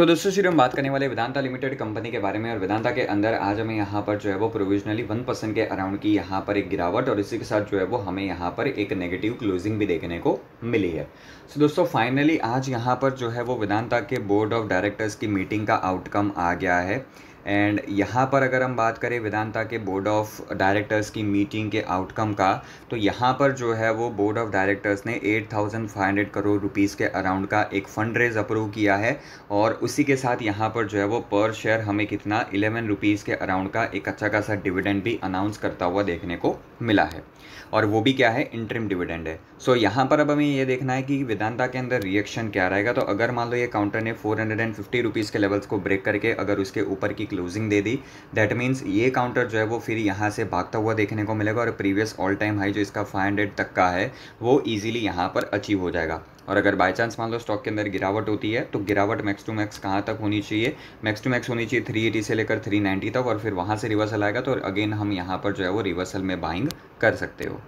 तो दोस्तों सिर्फ हम बात करने वाले वेदांता लिमिटेड कंपनी के बारे में और वेदांता के अंदर आज हमें यहाँ पर जो है वो प्रोविजनली वन परसेंट के अराउंड की यहाँ पर एक गिरावट और इसी के साथ जो है वो हमें यहाँ पर एक नेगेटिव क्लोजिंग भी देखने को मिली है सो so दोस्तों फाइनली आज यहाँ पर जो है वो वेदांता के बोर्ड ऑफ डायरेक्टर्स की मीटिंग का आउटकम आ गया है एंड यहाँ पर अगर हम बात करें वेदांता के बोर्ड ऑफ डायरेक्टर्स की मीटिंग के आउटकम का तो यहाँ पर जो है वो बोर्ड ऑफ डायरेक्टर्स ने 8,500 करोड़ रुपीस के अराउंड का एक फंड रेज अप्रूव किया है और उसी के साथ यहाँ पर जो है वो पर शेयर हमें कितना इलेवन रुपीज़ के अराउंड का एक अच्छा खासा डिविडेंड भी अनाउंस करता हुआ देखने को मिला है और वो भी क्या है इंटरिम डिविडेंड है सो so, यहाँ पर अब हमें ये देखना है कि वेदांता के अंदर रिएक्शन क्या रहेगा तो अगर मान लो ये काउंटर ने फोर हंड्रेड के लेवल्स को ब्रेक करके अगर उसके ऊपर की क्लोजिंग दे दी दैट मीन्स ये काउंटर जो है वो फिर यहाँ से भागता हुआ देखने को मिलेगा और प्रीवियस ऑल टाइम हाई जो इसका 500 तक का है वो ईजिली यहाँ पर अचीव हो जाएगा और अगर बाई चांस मान लो स्टॉक के अंदर गिरावट होती है तो गिरावट मैक्स टू मैक्स कहाँ तक होनी चाहिए मैक्स टू मैक्स होनी चाहिए 380 से लेकर 390 तक और फिर वहाँ से रिवर्सल आएगा तो अगेन हम यहाँ पर जो है वो रिवर्सल में बाइंग कर सकते हो